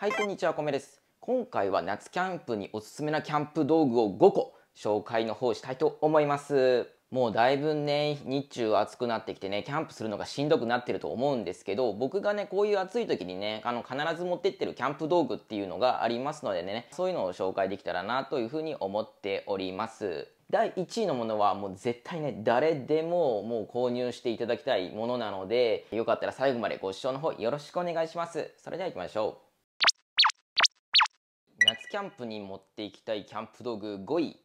はいこんにちはこめです今回は夏キャンプにおすすめなキャンプ道具を5個紹介の方したいと思いますもうだいぶね日中暑くなってきてねキャンプするのがしんどくなってると思うんですけど僕がねこういう暑い時にねあの必ず持ってってるキャンプ道具っていうのがありますのでねそういうのを紹介できたらなというふうに思っております第1位のものはもう絶対ね誰でももう購入していただきたいものなのでよかったら最後までご視聴の方よろしくお願いしますそれでは行きましょう夏キャンプに持っていきたいキャンプ道具5位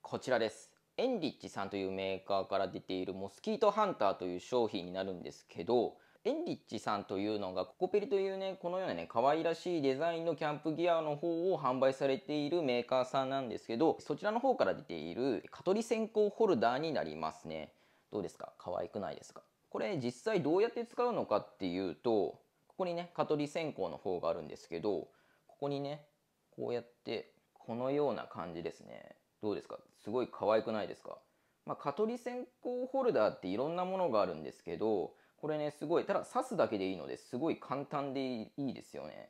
こちらですエンリッチさんというメーカーから出ているモスキートハンターという商品になるんですけどエンリッチさんというのがココペリというねこのようなね可愛らしいデザインのキャンプギアの方を販売されているメーカーさんなんですけどそちらの方から出ている蚊取り線香ホルダーになりますねどうですか可愛くないですかこれ実際どうやって使うのかっていうとここにね蚊取り線香の方があるんですけどここにねこうやってこのような感じですねどうですかすごい可愛くないですかまあ、蚊取り線香ホルダーっていろんなものがあるんですけどこれねすごいただ刺すだけでいいのですごい簡単でいいですよね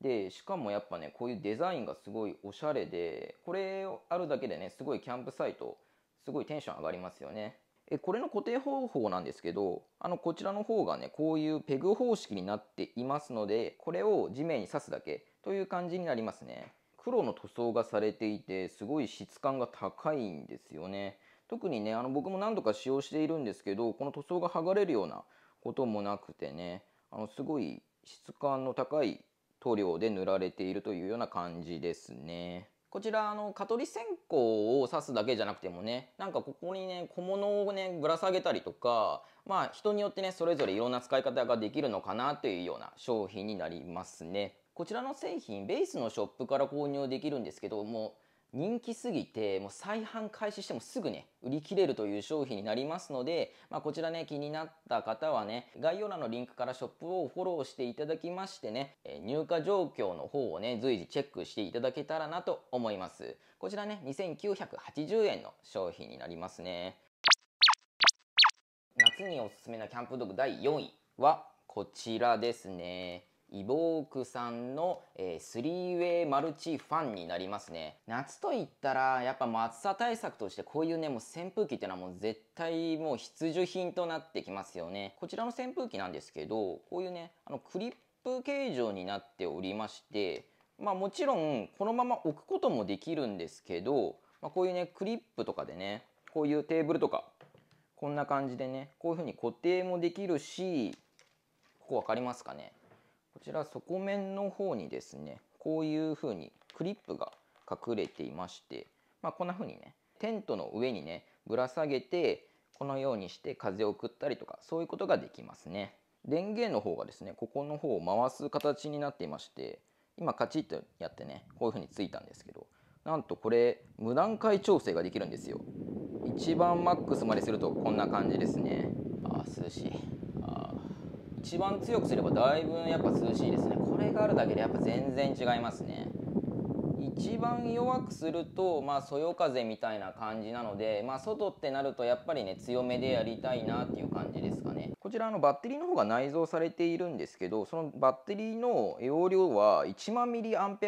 でしかもやっぱねこういうデザインがすごいおしゃれでこれあるだけでねすごいキャンプサイトすごいテンション上がりますよねえこれの固定方法なんですけどあのこちらの方がねこういうペグ方式になっていますのでこれを地面に刺すだけという感じになりますね黒の塗装がされていてすごい質感が高いんですよね特にねあの僕も何度か使用しているんですけどこの塗装が剥がれるようなこともなくてねあのすごい質感の高い塗料で塗られているというような感じですね。こちらあの蚊取り線香を刺すだけじゃなくてもねなんかここにね小物をねぶら下げたりとかまあ人によってねそれぞれいろんな使い方ができるのかなというような商品になりますね。こちらの製品ベースのショップから購入できるんですけども人気すぎてもう再販開始してもすぐね売り切れるという商品になりますので、まあ、こちらね気になった方はね概要欄のリンクからショップをフォローしていただきましてね入荷状況の方をね随時チェックしていただけたらなと思いますこちらね2980円の商品になりますね夏におすすめなキャンプ道具第4位はこちらですねイボークさんの、えー、スリーウェイマルチファンになりますね。夏といったら、やっぱもう暑さ対策としてこういうね、もう扇風機っていうのはもう絶対もう必需品となってきますよね。こちらの扇風機なんですけど、こういうね、あのクリップ形状になっておりまして、まあもちろんこのまま置くこともできるんですけど、まあ、こういうね、クリップとかでね、こういうテーブルとか、こんな感じでね、こういうふうに固定もできるし、ここ分かりますかねこちら底面の方にですねこういう風にクリップが隠れていまして、まあ、こんな風にねテントの上にねぶら下げてこのようにして風を送ったりとかそういうことができますね電源の方がですねここの方を回す形になっていまして今カチッとやってねこういう風についたんですけどなんとこれ無段階調整ができるんですよ一番マックスまでするとこんな感じですね一番強くすればだいぶやっぱ涼しいですねこれがあるだけでやっぱ全然違いますね一番弱くすると、まあ、そよ風みたいな感じなので、まあ、外ってなるとやっぱりね強めでやりたいなっていう感じですかねこちらのバッテリーの方が内蔵されているんですけどそのバッテリーの容量は1万 mAh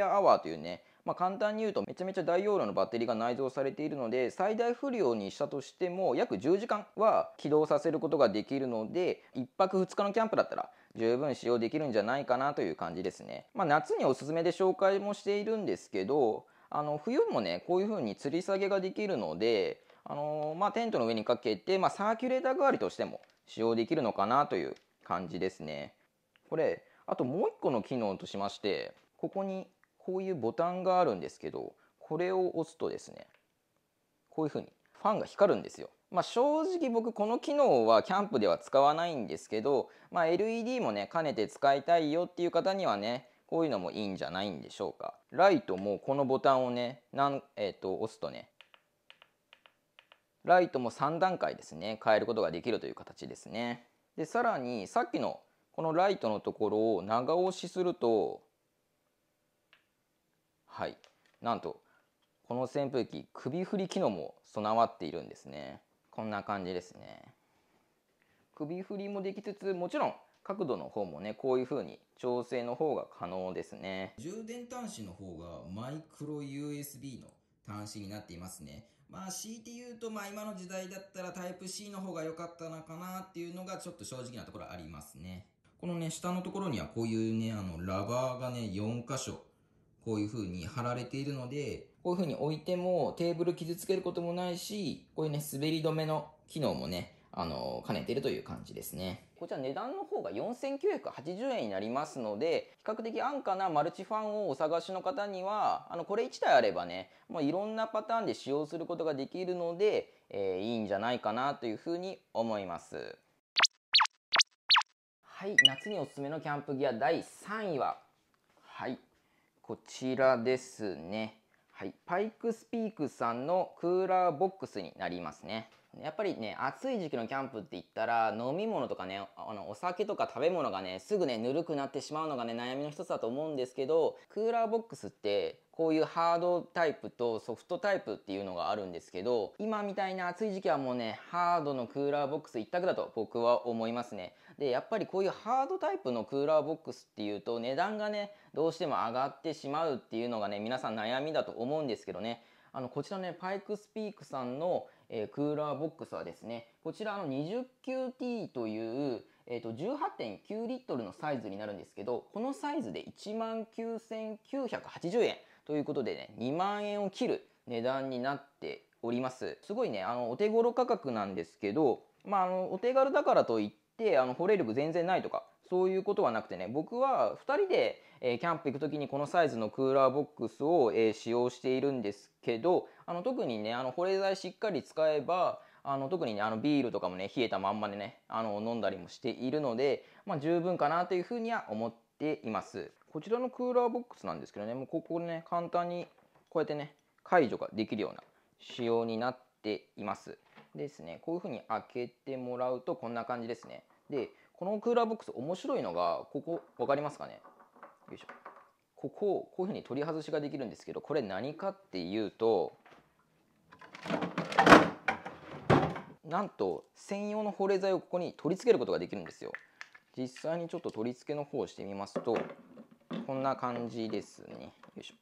というねまあ、簡単に言うとめちゃめちゃ大容量のバッテリーが内蔵されているので最大不良にしたとしても約10時間は起動させることができるので1泊2日のキャンプだったら十分使用できるんじゃないかなという感じですね。まあ、夏におすすめで紹介もしているんですけどあの冬もねこういう風に吊り下げができるのであのー、まあ、テントの上にかけて、まあ、サーキュレーター代わりとしても使用できるのかなという感じですね。これあともう一個の機能としましてここにこういうボタンがあるんですけどこれを押すとですねこういうふうにファンが光るんですよ。まあ、正直僕この機能はキャンプでは使わないんですけど、まあ、LED もね兼ねて使いたいよっていう方にはねこういうのもいいんじゃないんでしょうか。ライトもこのボタンをねなん、えー、と押すとねライトも3段階ですね変えることができるという形ですね。でさらにさっきのこのライトのところを長押しするとはい、なんとこの扇風機首振り機能も備わっているんですねこんな感じですね首振りもできつつもちろん角度の方もねこういう風に調整の方が可能ですね充電端子の方がマイクロ USB の端子になっていますねまあ強いて言うとまあ今の時代だったらタイプ C の方が良かったのかなっていうのがちょっと正直なところありますねこのね下のところにはこういうねあのラバーがね4箇所こういう風に貼られているので、こういう風に置いてもテーブル傷つけることもないし、こういうね、滑り止めの機能もね、あの、兼ねてるという感じですね。こちら値段の方が4980円になりますので、比較的安価なマルチファンをお探しの方には、あの、これ1台あればね、もういろんなパターンで使用することができるので、えー、いいんじゃないかなというふうに思います。はい、夏におすすめのキャンプギア第3位は、はい、こちらですね。はい、パイクスピークさんのクーラーボックスになりますね。やっぱりね暑い時期のキャンプって言ったら飲み物とかねあのお酒とか食べ物がねすぐねぬるくなってしまうのがね悩みの一つだと思うんですけどクーラーボックスってこういうハードタイプとソフトタイプっていうのがあるんですけど今みたいな暑い時期はもうねハードのクーラーボックス一択だと僕は思いますねでやっぱりこういうハードタイプのクーラーボックスっていうと値段がねどうしても上がってしまうっていうのがね皆さん悩みだと思うんですけどねあのこちらねパイクスピークさんの、えー、クーラーボックスはですねこちらの 20QT という、えーと、18.9リットルのサイズになるんですけどこのサイズで1万9980円ということでね2万円を切る値段になっておりますすごいねあのお手頃価格なんですけどまあ、あのお手軽だからといってってあの保冷力全然ないとかそういうことはなくてね僕は2人で、えー、キャンプ行く時にこのサイズのクーラーボックスを、えー、使用しているんですけどあの特にねあの保冷剤しっかり使えばあの特にねあのビールとかもね冷えたまんまでねあの飲んだりもしているので、まあ、十分かなというふうには思っていますこちらのクーラーボックスなんですけどねもうここね簡単にこうやってね解除ができるような仕様になっていますですねこういうふうに開けてもらうとこんな感じですねでこのクーラーボックス面白いのがここ分かりますかねよいしょここをこういうふうに取り外しができるんですけどこれ何かっていうとなんと専用の保冷剤をここに取り付けることができるんですよ実際にちょっと取り付けの方をしてみますとこんな感じですねよいしょ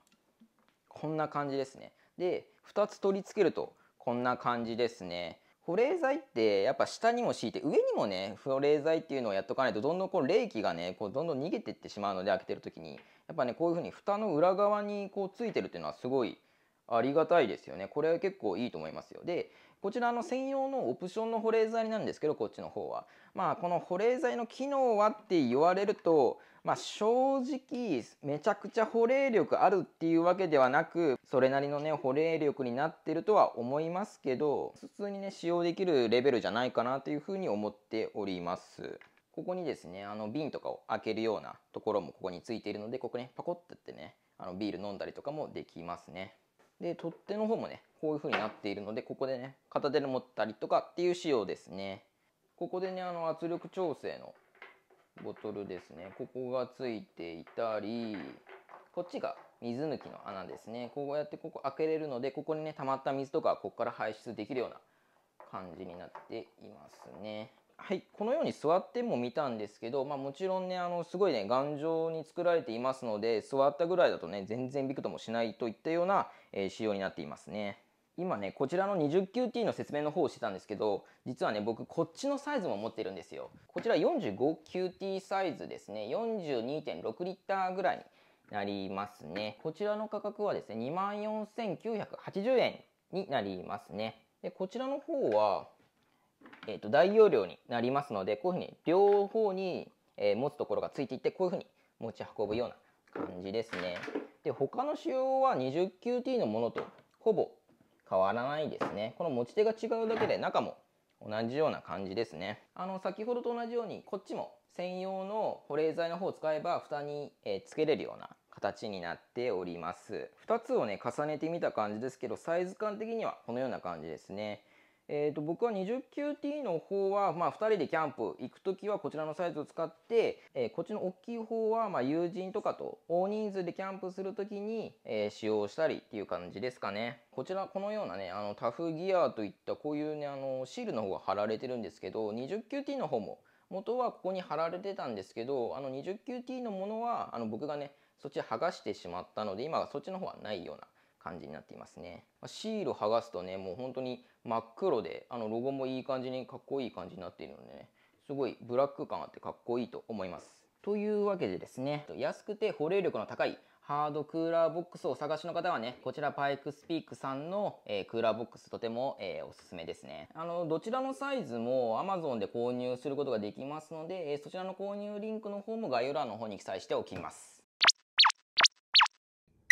こんな感じですねで2つ取り付けるとこんな感じですね保冷剤ってやっぱ下にも敷いて上にもね保冷剤っていうのをやっとかないとどんどんこう冷気がねこうどんどん逃げてってしまうので開けてる時にやっぱねこういう風に蓋の裏側にこうついてるっていうのはすごいありがたいですよねこれは結構いいと思いますよでこちらの専用のオプションの保冷剤なんですけどこっちの方はまあこの保冷剤の機能はって言われるとまあ、正直めちゃくちゃ保冷力あるっていうわけではなくそれなりのね保冷力になってるとは思いますけど普通にね使用できるレベルじゃないかなというふうに思っておりますここにですねあの瓶とかを開けるようなところもここについているのでここねパコッてってねあのビール飲んだりとかもできますねで取っ手の方もねこういう風になっているのでここでね片手で持ったりとかっていう仕様ですねここでねあの圧力調整のボトルですねここがついていたりこっちが水抜きの穴ですねこうやってここ開けれるのでここにね溜まった水とかここから排出できるような感じになっていますねはいこのように座っても見たんですけど、まあ、もちろんねあのすごいね頑丈に作られていますので座ったぐらいだとね全然びくともしないといったような、えー、仕様になっていますね今ねこちらの 20QT の説明の方をしてたんですけど実はね僕こっちのサイズも持ってるんですよこちら 45QT サイズですね42.6リッターぐらいになりますねこちらの価格はですね24,980円になりますねでこちらの方は、えーと、大容量になりますのでこういうふうに両方に、えー、持つところがついていってこういうふうに持ち運ぶような感じですねで他の仕様は 20QT のものとほぼ変わらないですね。この持ち手が違うだけで中も同じような感じですね。あの、先ほどと同じように、こっちも専用の保冷剤の方を使えば、蓋に、えつけれるような形になっております。2つをね、重ねてみた感じですけど、サイズ感的にはこのような感じですね。えーと、僕は 20QT の方は、まあ、2人でキャンプ行く時はこちらのサイズを使って、えー、こっちの大きい方は、まあ、友人とかと大人数でキャンプする時に、えー、使用したりっていう感じですかねこちらこのようなねあのタフギアといったこういうねあのシールの方が貼られてるんですけど 20QT の方も元はここに貼られてたんですけどあの 20QT のものはあの僕がねそっち剥がしてしまったので今はそっちの方はないような感じになっていますねシール剥がすとねもう本当に真っ黒であのロゴもいい感じにかっこいい感じになっているのでねすごいブラック感あってかっこいいと思いますというわけでですね安くて保冷力の高いハードクーラーボックスをお探しの方はね、こちらパイクスピークさんの、えー、クーラーボックスとても、えー、おすすめですね。あの、どちらのサイズも Amazon で購入することができますので、えー、そちらの購入リンクの方も概要欄の方に記載しておきます。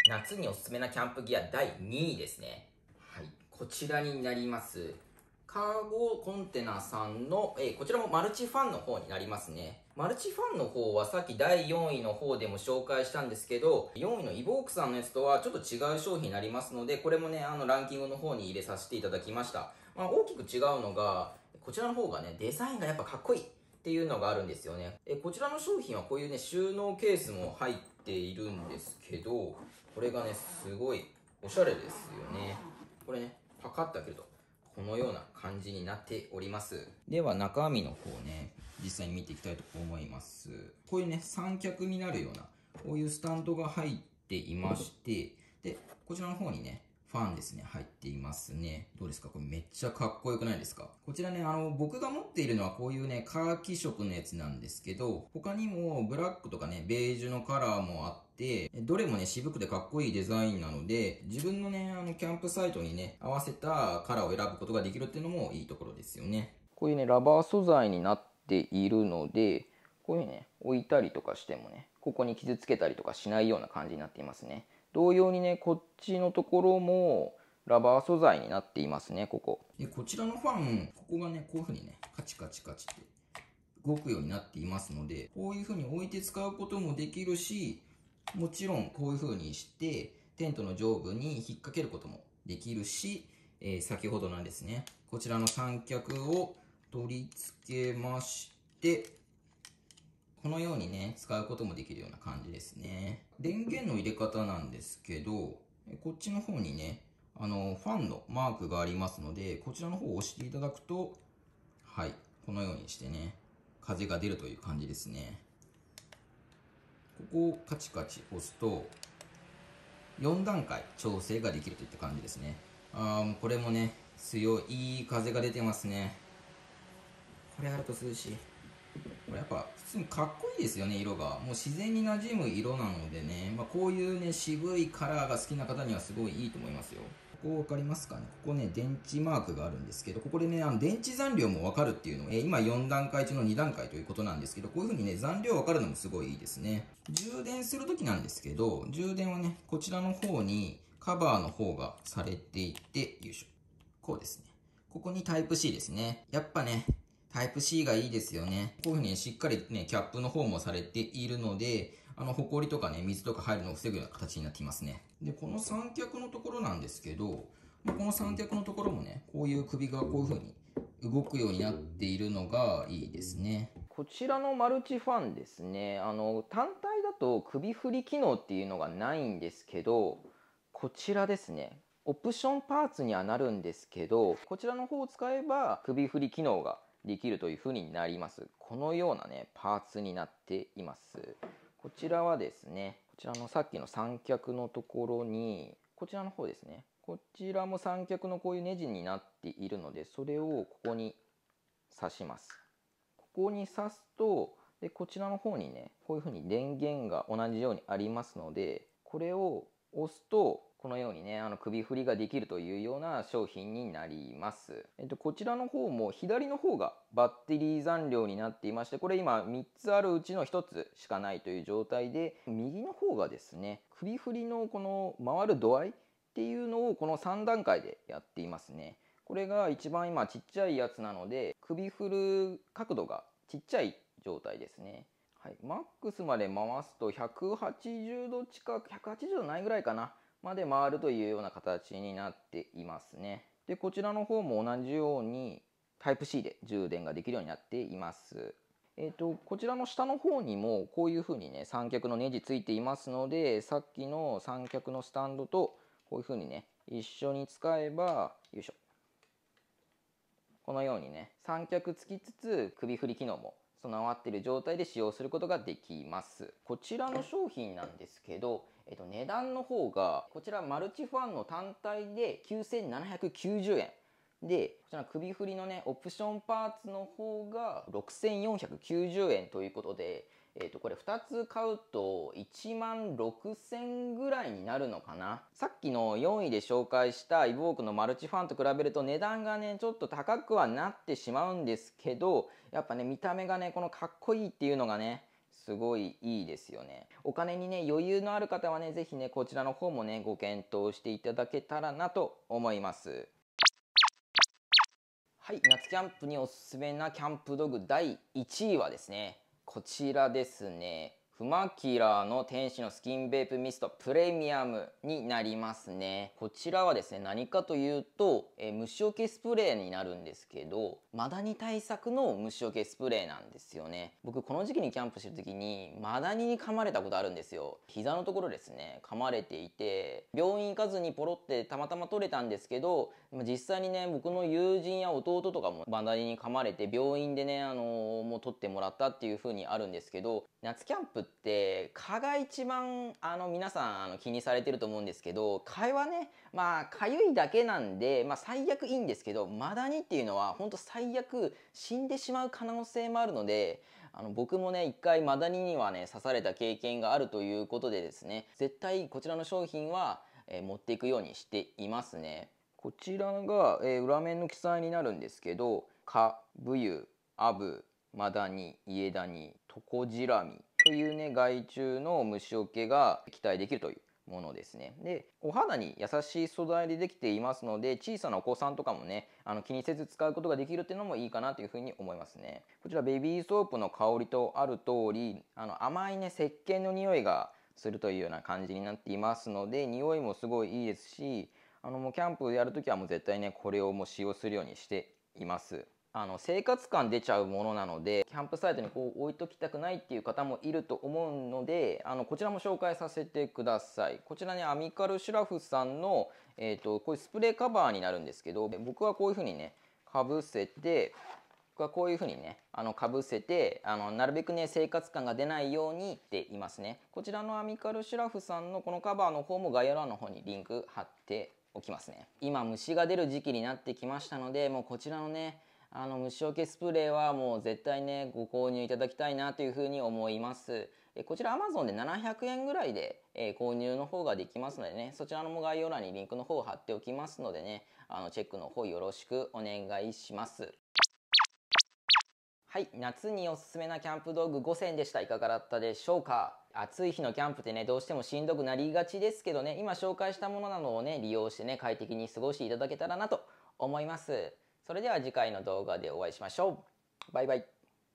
夏におすすめなキャンプギア第2位ですね。こちらになります。カーゴコンテナさんの、えこちらもマルチファンの方になりますね。マルチファンの方はさっき第4位の方でも紹介したんですけど、4位のイボークさんのやつとはちょっと違う商品になりますので、これもね、あのランキングの方に入れさせていただきました。まあ、大きく違うのが、こちらの方がね、デザインがやっぱかっこいい。っていうのがあるんですよね。え、こちらの商品はこういうね、収納ケースも入っているんですけど、これがね、すごいおしゃれですよね。これね、測ったけど、このような感じになっております。では中身の方ね、実際に見ていきたいと思います。こういうね、三脚になるような、こういうスタンドが入っていまして、で、こちらの方にね、ファンですね、入っていますね。どうですかこれめっちゃかっこよくないですかこちらね、あの、僕が持っているのはこういうね、カーキ色のやつなんですけど、他にもブラックとかね、ベージュのカラーもあって、、どれもね、渋くてかっこいいデザインなので、自分のね、あの、キャンプサイトにね、合わせたカラーを選ぶことができるっていうのもいいところですよね。こういうね、ラバー素材になっているので、こういうね、置いたりとかしてもね、ここに傷つけたりとかしないような感じになっていますね。同様にね、こっちのところも、ラバー素材になっていますね、ここ。え、こちらのファン、ここがね、こういう風にね、カチカチカチって動くようになっていますので、こういう風に置いて使うこともできるし、もちろんこういう風にしてテントの上部に引っ掛けることもできるし、えー、先ほどなんですね。こちらの三脚を取り付けまして、このようにね、使うこともできるような感じですね。電源の入れ方なんですけど、こっちの方にね、あの、ファンのマークがありますので、こちらの方を押していただくと、はい、このようにしてね、風が出るという感じですね。ここをカチカチ押すと、4段階調整ができるといった感じですね。あうこれもね、強い、いい風が出てますね。これあると涼しい。これやっぱ普通にかっこいいですよね、色が。もう自然に馴染む色なのでね、まあ、こういうね、渋いカラーが好きな方にはすごいいいと思いますよ。ここ分かりますかねここね、電池マークがあるんですけど、ここでね、あの電池残量も分かるっていうのを、え今4段階中の2段階ということなんですけど、こういう風にね、残量分かるのもすごいいいですね。充電するときなんですけど、充電はね、こちらの方にカバーの方がされていて、よいしょ。こうですね。ここにタイプ C ですね。やっぱね、タイプ C がいいですよね。こういう風にしっかりね、キャップの方もされているので、あの、埃とかね、水とか入るのを防ぐような形になっていますね。で、この三脚のところなんですけど、まあ、この三脚のところもね、こういう首がこういう風に動くようになっているのがいいですね。こちらのマルチファンですね、あの、単体だと首振り機能っていうのがないんですけど、こちらですね。オプションパーツにはなるんですけど、こちらの方を使えば首振り機能ができるという風になります。このようなね、パーツになっています。こちらはですねこちらのさっきの三脚のところにこちらの方ですねこちらも三脚のこういうネジになっているのでそれをここに刺しますここに刺すとでこちらの方にねこういうふうに電源が同じようにありますのでこれを押すとこのようにね、あの首振りができるというような商品になります。えっと、こちらの方も左の方がバッテリー残量になっていまして、これ今3つあるうちの1つしかないという状態で、右の方がですね、首振りのこの回る度合いっていうのをこの3段階でやっていますね。これが一番今ちっちゃいやつなので、首振る角度がちっちゃい状態ですね。はい、マックスまで回すと180度近く180度ないぐらいかなまで回るというような形になっていますね。でこちらの方も同じように Type-C で充電ができるようになっています。えーと、とこちらの下の方にもこういうふうにね三脚のネジついていますのでさっきの三脚のスタンドとこういうふうにね一緒に使えばよいしょこのようにね三脚つきつつ首振り機能も備わっている状態で使用することができますこちらの商品なんですけどえっと、値段の方が、こちらマルチファンの単体で9790円。で、こちら首振りのね、オプションパーツの方が6490円ということで、えっ、と、これ2つ買うと1万6000ぐらいになるのかな。さっきの4位で紹介したイボークのマルチファンと比べると値段がね、ちょっと高くはなってしまうんですけど、やっぱね、見た目がね、このかっこいいっていうのがね、すごいいいですよね。お金にね、余裕のある方はね、是非ね、こちらの方もね、ご検討していただけたらなと思います。はい、夏キャンプにおすすめなキャンプ道具第1位はですね、こちらですね、フマキラーの天使のスキンベープミストプレミアムになりますね。こちらはですね、何かというと、えー、虫除けスプレーになるんですけど、マダニ対策の虫除けスプレーなんですよね。僕、この時期にキャンプしてる時に、マダニに噛まれたことあるんですよ。膝のところですね、噛まれていて、病院行かずにポロってたまたま取れたんですけど、実際にね、僕の友人や弟とかもマダニに噛まれて、病院でね、あのー、もう取ってもらったっていう風にあるんですけど、夏キャンプって蚊が一番あの皆さんあの気にされてると思うんですけど蚊はねまあかゆいだけなんで、まあ、最悪いいんですけどマダニっていうのは本当最悪死んでしまう可能性もあるのであの僕もね一回マダニにはね刺された経験があるということでですね絶対こちらの商品は、えー、持っていくようにしていますね。こちらが、えー、裏面の記載になるんですけど蚊、ブユ」「アブ、マダニ、イエダニ、トコジラミ、というね害虫の虫除けが期待できるというものですねでお肌に優しい素材でできていますので小さなお子さんとかもねあの気にせず使うことができるっていうのもいいかなというふうに思いますねこちらベビーソープの香りとある通りあの甘いね石鹸の匂いがするというような感じになっていますので匂いもすごいいいですしあのもうキャンプやるときはもう絶対ねこれをもう使用するようにしていますあの生活感出ちゃうものなのでキャンプサイトにこう置いときたくないっていう方もいると思うのであのこちらも紹介させてくださいこちらねアミカルシュラフさんの、えーと、こういうスプレーカバーになるんですけど僕はこういうふうにねかぶせて僕はこういうふうにねあのかぶせてあのなるべくね生活感が出ないようにっていますねこちらのアミカルシュラフさんのこのカバーの方も概要欄の方にリンク貼っておきますね今虫が出る時期になってきましたのでもうこちらのねあの虫除けスプレーはもう絶対ねご購入いただきたいなというふうに思います。こちらアマゾンで700円ぐらいで、え購入の方ができますのでねそちらのも概要欄にリンクの方を貼っておきますのでねあのチェックの方よろしくお願いします。はい夏におすすめなキャンプ道具5選でしたいかがだったでしょうか暑い日のキャンプってねどうしてもしんどくなりがちですけどね今紹介したものなどをね利用してね快適に過ごしていただけたらなと思います。それでは次回の動画でお会いしましょう。バイバイ。